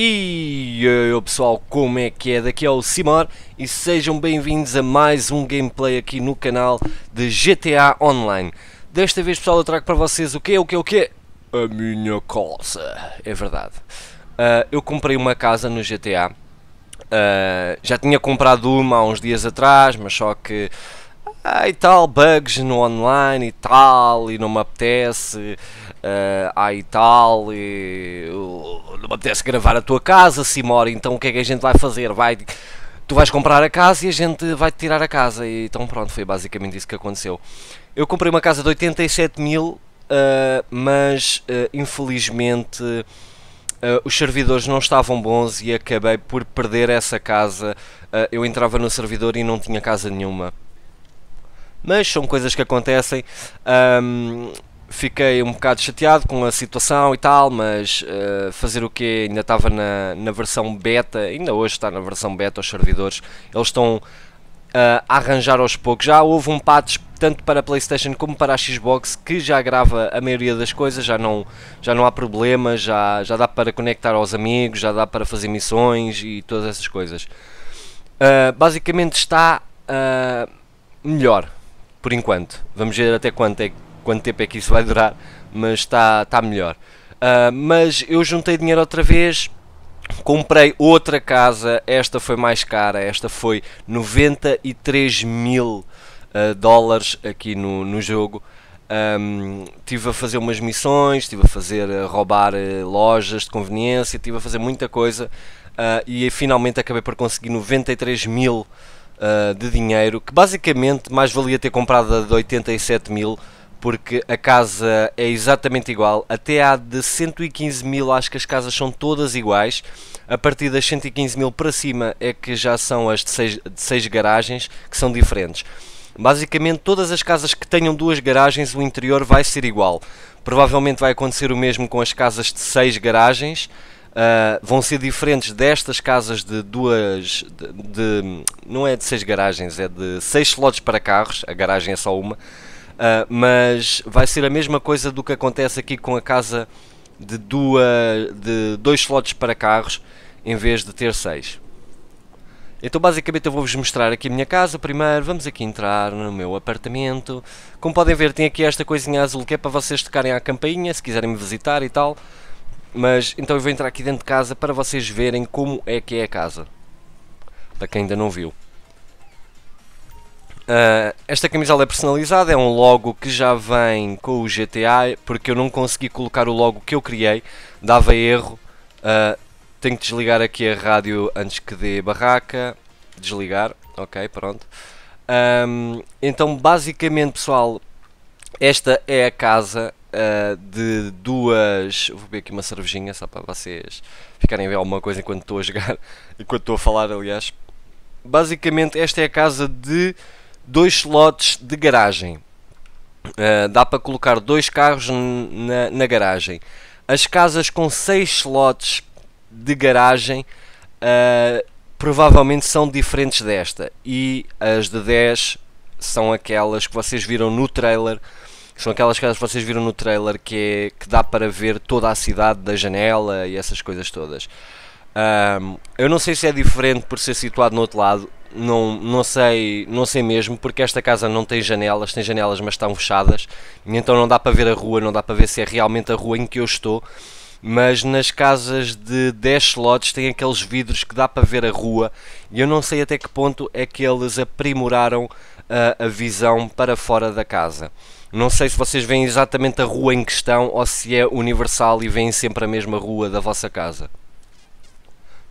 E aí pessoal, como é que é? Daqui é o Simor e sejam bem-vindos a mais um gameplay aqui no canal de GTA Online. Desta vez pessoal eu trago para vocês o que é, o que é, o que é? A minha casa, é verdade. Uh, eu comprei uma casa no GTA, uh, ah, já tinha comprado uma há uns dias atrás, mas só que ah, e tal, bugs no online e tal, e não me apetece, uh, ah, e tal, e uh, não me apetece gravar a tua casa, Simora, então o que é que a gente vai fazer? Vai, tu vais comprar a casa e a gente vai -te tirar a casa, e, então pronto, foi basicamente isso que aconteceu. Eu comprei uma casa de 87 mil, uh, mas uh, infelizmente uh, os servidores não estavam bons e acabei por perder essa casa. eu entrava no servidor e não tinha casa nenhuma mas são coisas que acontecem. Um, fiquei um bocado chateado com a situação e tal, mas uh, fazer o que ainda estava na, na versão beta, ainda hoje está na versão beta os servidores, eles estão uh, a arranjar aos poucos. Já houve um patch tanto para a PlayStation como para a Xbox que já grava a maioria das coisas, já não, já não há problemas. já, já dá para conectar aos amigos, já dá para fazer missões e todas essas coisas. Uh, basicamente está melhor por enquanto. Vamos ver até quanto, é, quanto tempo é que isso vai durar, mas está, está melhor. Uh, mas eu juntei dinheiro outra vez, comprei outra casa, esta foi mais cara, esta foi 93 mil uh, dólares aqui no, no jogo. Um, estive a fazer umas missões, estive a fazer a roubar uh, lojas de conveniência, estive a fazer muita coisa ah, e finalmente acabei por conseguir 93 mil dólares uh, de dinheiro, que basicamente mais valia ter comprado a de 87 mil, porque a casa é exatamente igual, até a de 115 mil acho que as casas são todas iguais, a partir das 115 mil para cima é que já são as de 6 de seis garagens, que são diferentes. Basicamente, todas as casas que tenham duas garagens, o interior vai ser igual. Provavelmente vai acontecer o mesmo com as casas de seis garagens, uh, vão ser diferentes destas casas de duas. De, de, não é de seis garagens, é de seis slots para carros, a garagem é só uma. Uh, mas vai ser a mesma coisa do que acontece aqui com a casa de, duas, de dois slots para carros em vez de ter seis. Então basicamente eu vou-vos mostrar aqui a minha casa primeiro, vamos aqui entrar no meu apartamento. Como podem ver tem aqui esta coisinha azul que é para vocês tocarem à campainha, se quiserem me visitar e tal. Mas então eu vou entrar aqui dentro de casa para vocês verem como é que é a casa. Para quem ainda não viu. Uh, esta camisola é personalizada, é um logo que já vem com o GTA, porque eu não consegui colocar o logo que eu criei, dava erro. Uh, tenho que desligar aqui a rádio antes que dê barraca. Desligar, ok, pronto. Um, ah, então, basicamente, pessoal, esta é a casa eh, de duas. Vou beber aqui uma cervejinha só para vocês ficarem a ver alguma coisa enquanto estou a jogar, enquanto estou a falar, aliás. Basicamente, esta é a casa de dois slots de garagem. Uh, dá para colocar dois carros na, na, garagem. As casas com seis slots de garagem uh, provavelmente são diferentes desta. E as de 10 são aquelas que vocês viram no trailer que são aquelas casas que vocês viram no trailer que, é, que dá para ver toda a cidade da janela e essas coisas todas. Um, eu não sei se é diferente por ser situado no outro lado, não, não, sei, não sei mesmo, porque esta casa não tem janelas, tem janelas mas estão fechadas, então não dá para ver a rua, não dá para ver se é realmente a rua em que eu estou mas nas casas de 10 lotes tem aqueles vidros que dá para ver a rua e eu não sei até que ponto é que eles aprimoraram a, ah, a visão para fora da casa. Não sei se vocês veem exatamente a rua em questão ou se é universal e veem sempre a mesma rua da vossa casa.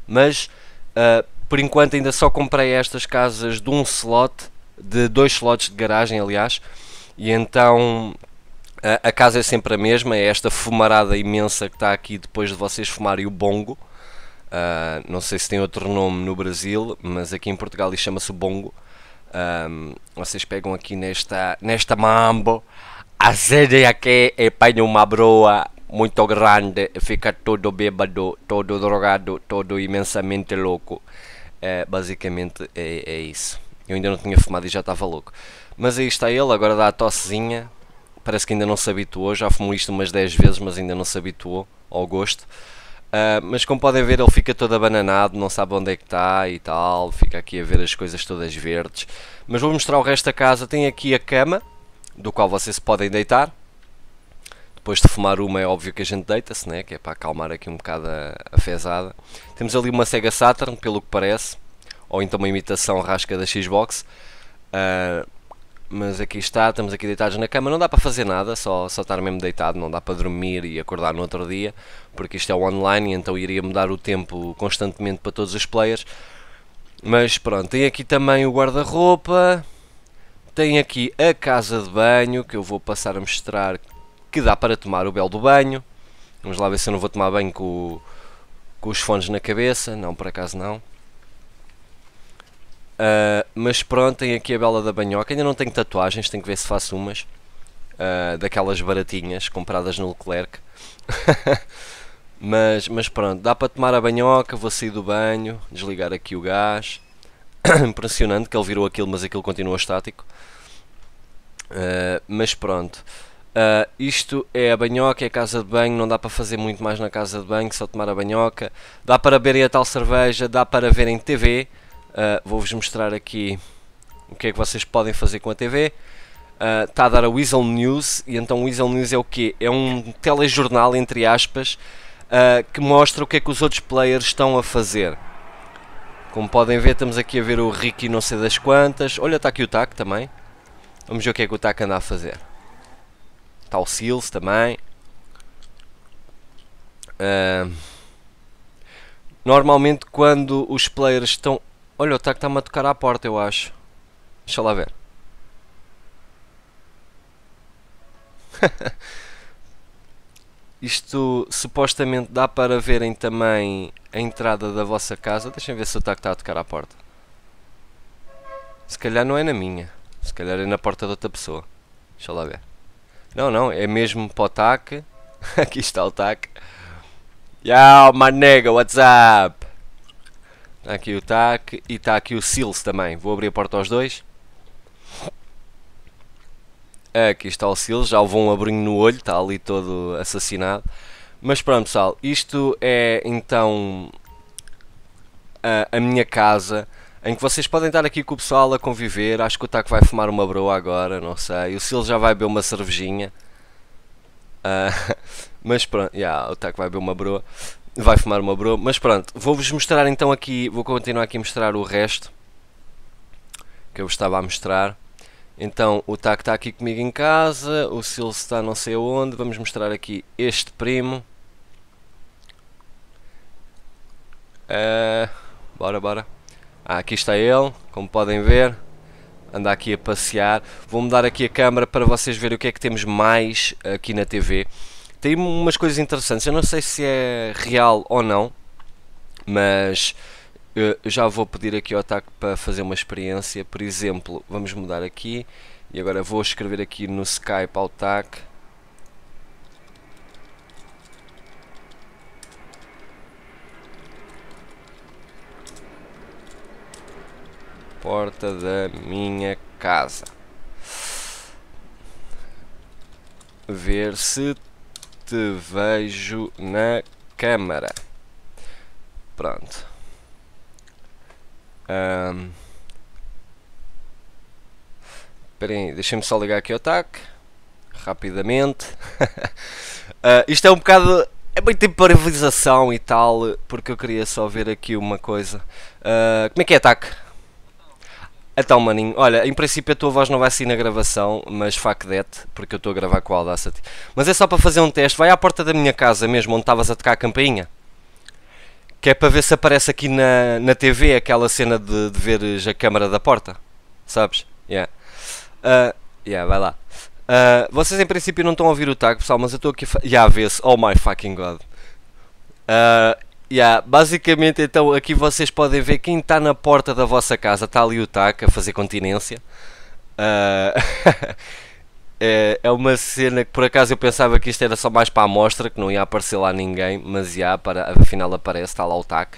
Mas uh, por enquanto ainda só comprei estas casas de um slot, de dois slots de garagem, aliás, e então a casa é sempre a mesma, é esta fumarada imensa que está aqui depois de vocês fumarem o bongo. Uh, não sei se tem outro nome no Brasil, mas aqui em Portugal chama-se bongo. Um, ah, vocês pegam aqui nesta, nesta mambo, acendem aqui e é apanham uma broa muito grande, fica todo bêbado, todo drogado, todo imensamente louco. é basicamente é, é isso. Eu ainda não tinha fumado e já estava louco. Mas aí está ele, agora dá a tossezinha, parece que ainda não se habituou, já fumou isto umas 10 vezes, mas ainda não se habituou ao gosto. Uh, mas como podem ver, ele fica todo abananado, não sabe onde é que está e tal, fica aqui a ver as coisas todas verdes. Mas vou mostrar o resto da casa. Tem aqui a cama, do qual vocês se podem deitar. Depois de fumar uma, é óbvio que a gente deita-se, né? que é para acalmar aqui um bocado a, a fezada. Temos ali uma Sega Saturn, pelo que parece, ou então uma imitação rasca da Xbox. Uh, mas aqui está, estamos aqui deitados na cama, não dá para fazer nada, só, só estar mesmo deitado, não dá para dormir e acordar no outro dia, porque isto é online, então iria mudar o tempo constantemente para todos os players. Mas pronto, tem aqui também o guarda-roupa, tem aqui a casa de banho, que eu vou passar a mostrar que dá para tomar o belo do banho. Vamos lá ver se eu não vou tomar banho com, com os fones na cabeça, não, por acaso não. Uh, mas pronto, tem aqui a Bela da Banhoca. Ainda não tenho tatuagens, tenho que ver se faço umas. Uh, daquelas baratinhas compradas no Leclerc. mas, mas pronto, dá para tomar a banhoca. Vou sair do banho, desligar aqui o gás. Impressionante que ele virou aquilo, mas aquilo continua estático. Uh, mas pronto. Uh, isto é a banhoca, é a casa de banho, não dá para fazer muito mais na casa de banho, só tomar a banhoca. Dá para beber a tal cerveja, dá para ver em TV, Uh, Vou-vos mostrar aqui o que é que vocês podem fazer com a TV. Está ah, uh, a dar a Weasel News, e então Weasel News é o quê? É um telejornal, entre aspas, uh, que mostra o que é que os outros players estão a fazer. Como podem ver, estamos aqui a ver o Ricky não sei das quantas. Olha, está aqui o TAC também. Vamos ver o que é que o TAC anda a fazer. Está o Seals também. Uh, normalmente quando os players estão Olha, o tac está-me a tocar à porta, eu acho. Deixa lá ver. Isto supostamente dá para verem também a entrada da vossa casa. Deixem ver se o tac está a tocar à porta. Se calhar não é na minha. Se calhar é na porta de outra pessoa. Deixa lá ver. Não, não, é mesmo para o TAC. Aqui está o TAC. Yo, my nigga, what's up? Tá aqui o TAC e está aqui o Sils também. Vou abrir a porta aos dois. Aqui está o Sils. já levou um abrinho no olho, está ali todo assassinado. Mas pronto pessoal, isto é então a, a, minha casa em que vocês podem estar aqui com o pessoal a conviver. Acho que o TAC vai fumar uma broa agora, não sei. O Sils já vai beber uma cervejinha. Uh, mas pronto, yeah, o TAC vai beber uma broa vai fumar uma bro, mas pronto, vou-vos mostrar então aqui, vou continuar aqui a mostrar o resto que eu estava a mostrar. Então o Tac está aqui comigo em casa, o Sil está não sei onde, vamos mostrar aqui este primo. Eh, bora, bora. Ah, aqui está ele, como podem ver. Anda aqui a passear. Vou mudar aqui a câmera para vocês verem o que é que temos mais aqui na TV tem umas coisas interessantes. Eu não sei se é real ou não, mas eh, já vou pedir aqui ao TAC para fazer uma experiência. Por exemplo, vamos mudar aqui e agora vou escrever aqui no Skype ao TAC. Porta da minha casa ver se te vejo na câmara. Pronto. Um, Esperem aí, deixem-me só ligar aqui o ataque rapidamente. uh, isto é um bocado. É muito improvisação e tal, porque eu queria só ver aqui uma coisa. Uh, como é que é, ataque então, maninho, olha, em princípio a tua voz não vai sair na gravação, mas fuck that, porque eu estou a gravar com a Audacity. Mas é só para fazer um teste, vai à porta da minha casa mesmo, onde estavas a tocar a campainha. Que é para ver se aparece aqui na, na TV aquela cena de, de veres a câmara da porta. Sabes? Yeah. Uh, yeah, vai lá. Uh, vocês em princípio não estão a ouvir o tag, pessoal, mas eu estou aqui a... Já yeah, vê-se, oh my fucking god. Uh, Yeah, basicamente, então, aqui vocês podem ver quem está na porta da vossa casa. Está ali o TAC a fazer continência. Uh... é, é uma cena que, por acaso, eu pensava que isto era só mais para a amostra, que não ia aparecer lá ninguém. Mas, yeah, para, afinal aparece, está lá o TAC.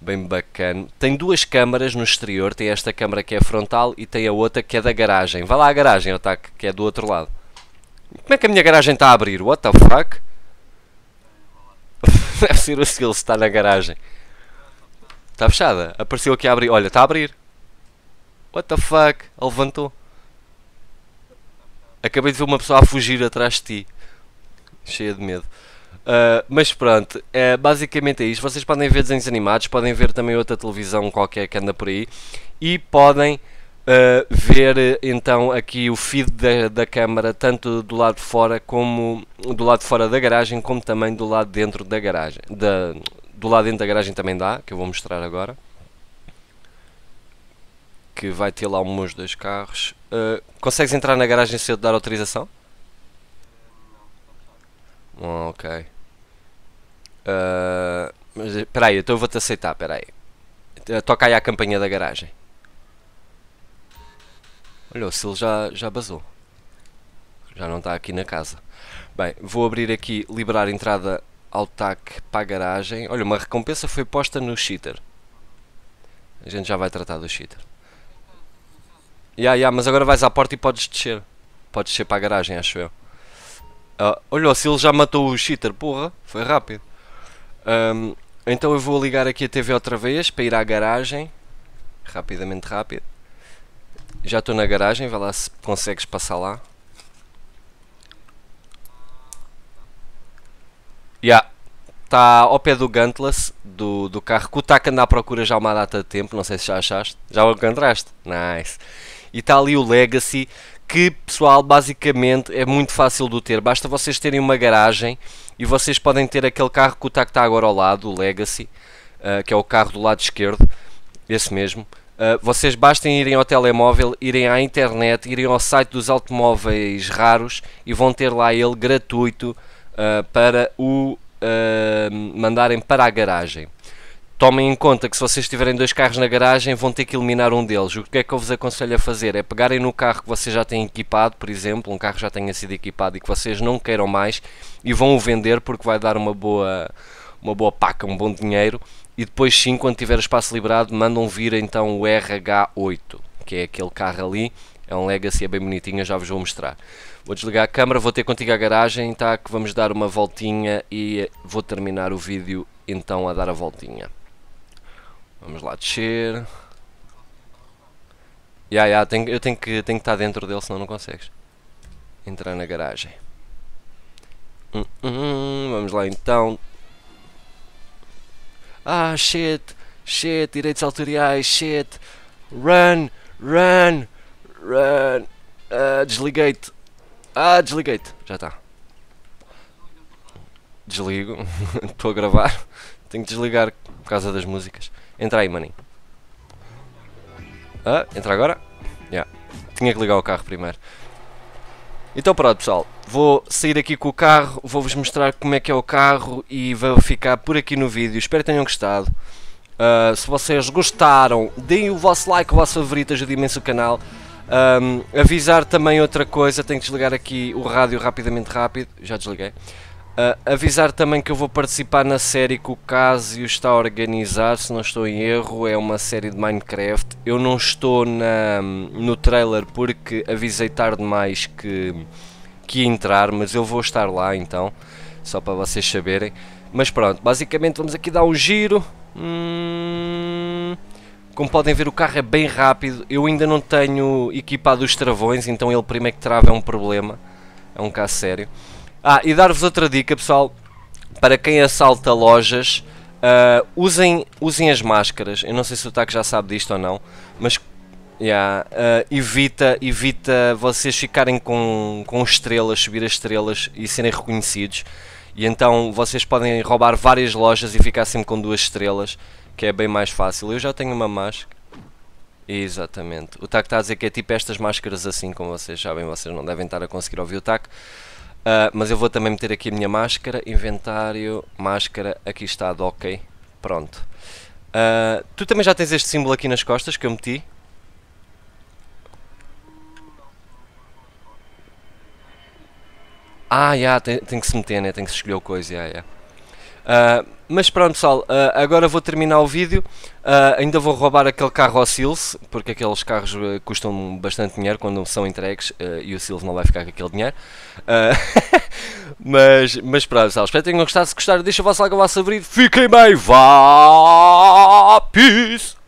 Bem bacana. Tem duas câmaras no exterior. Tem esta câmara que é frontal e tem a outra que é da garagem. Vai lá à garagem, o TAC, que é do outro lado. Como é que a minha garagem está a abrir? What the fuck? Deve ser o Skills, está na garagem. Está fechada. Apareceu aqui a abrir. Olha, está a abrir. What the fuck? Ele levantou. Acabei de ver uma pessoa a fugir atrás de ti. Cheia de medo. Uh, mas pronto, é, basicamente é isto. Vocês podem ver desenhos animados, podem ver também outra televisão qualquer que anda por aí e podem uh, ver eh, então aqui o feed da, da câmara, tanto do lado de fora como do lado de fora da garagem, como também do lado dentro da garagem. Da, do lado dentro da garagem também dá, que eu vou mostrar agora. Que vai ter lá os meus dois carros. Uh, consegues entrar na garagem sem eu te dar autorização? Oh, ok. Uh, mas espera aí, então eu vou-te aceitar, peraí Toca aí a campanha da garagem. Olha, o Sil já, já basou. Já não está aqui na casa. Bem, vou abrir aqui, liberar entrada ao TAC para a garagem. Olha, uma recompensa foi posta no cheater. A gente já vai tratar do cheater. Ya, yeah, yeah, mas agora vais à porta e podes descer. Podes descer para a garagem, acho eu. Uh, olha, o Sil já matou o cheater, porra. Foi rápido. Um, então eu vou ligar aqui a TV outra vez para ir à garagem. Rapidamente, rápido. Já estou na garagem, vai lá se consegues passar lá. Ya. Yeah. Está ao pé do Gantless, do, do carro que o TAC anda à procura já há uma data de tempo. Não sei se já achaste. Já o encontraste? Nice. E está ali o Legacy, que pessoal, basicamente é muito fácil de ter. Basta vocês terem uma garagem e vocês podem ter aquele carro que o TAC está agora ao lado, o Legacy, uh, que é o carro do lado esquerdo. Esse mesmo Uh, vocês bastem irem ao telemóvel, irem à internet, irem ao site dos automóveis raros e vão ter lá ele gratuito uh, para o uh, mandarem para a garagem. Tomem em conta que se vocês tiverem dois carros na garagem vão ter que eliminar um deles. O que é que eu vos aconselho a fazer? É pegarem no carro que vocês já têm equipado, por exemplo, um carro já tenha sido equipado e que vocês não queiram mais e vão o vender porque vai dar uma boa, uma boa paca, um bom dinheiro e depois sim, quando tiver espaço liberado, mandam vir então o RH8, que é aquele carro ali. É um Legacy, é bem bonitinho, já vos vou mostrar. Vou desligar a câmera, vou ter contigo a garagem, tá? Que vamos dar uma voltinha e vou terminar o vídeo então a dar a voltinha. Vamos lá descer. Yeah, yeah, eu tenho que, tenho que estar dentro dele, senão não consegues entrar na garagem. Hum, hum, hum vamos lá então. Ah, shit, shit, direitos autoriais, shit. Run, run, run. Ah, desliguei-te. Ah, desliguei-te. Já está. Desligo. Estou a gravar. Tenho que desligar por causa das músicas. Entra aí, maninho. Ah, entra agora? Já. Yeah. Tinha que ligar o carro primeiro. Então pronto, pessoal. Vou sair aqui com o carro, vou-vos mostrar como é que é o carro e vou ficar por aqui no vídeo. Espero que tenham gostado. Uh, se vocês gostaram, deem o vosso like, o vosso favorito, ajuda imenso o canal. Um, avisar também outra coisa, tenho que desligar aqui o rádio rapidamente rápido, já desliguei. Uh, avisar também que eu vou participar na série que o Casio está a organizar, se não estou em erro, é uma série de Minecraft. Eu não estou na, no trailer porque avisei tarde demais que que entrar, mas eu vou estar lá então, só para vocês saberem. Mas pronto, basicamente vamos aqui dar um giro. Hum... Como podem ver, o carro é bem rápido. Eu ainda não tenho equipado os travões, então ele primeiro que trava é um problema. É um caso sério. Ah, e dar-vos outra dica, pessoal. Para quem assalta lojas, uh, usem, usem as máscaras. Eu não sei se o TAC já sabe disto ou não, mas Yeah. Uh, evita, evita vocês ficarem com, com estrelas, subir as estrelas e serem reconhecidos. E então vocês podem roubar várias lojas e ficar sempre com duas estrelas, que é bem mais fácil. Eu já tenho uma máscara. Exatamente. O TAC está a dizer que é tipo estas máscaras assim, como vocês sabem, vocês não devem estar a conseguir ouvir o TAC. Uh, mas eu vou também meter aqui a minha máscara, inventário, máscara, aqui está, ok, pronto. Uh, tu também já tens este símbolo aqui nas costas que eu meti, Ah, yeah, tem, tem que se meter, né? Tem que se escolher o coisa, yeah, yeah. Uh, mas pronto pessoal, uh, agora vou terminar o vídeo. Uh, ainda vou roubar aquele carro ao Sils, porque aqueles carros custam bastante dinheiro quando são entregues e o Sils não vai ficar com aquele dinheiro. mas, mas pronto pessoal, espero que tenham gostado. Se gostaram, deixa o vosso like, o vosso favorito. Fiquem bem, vá! Peace!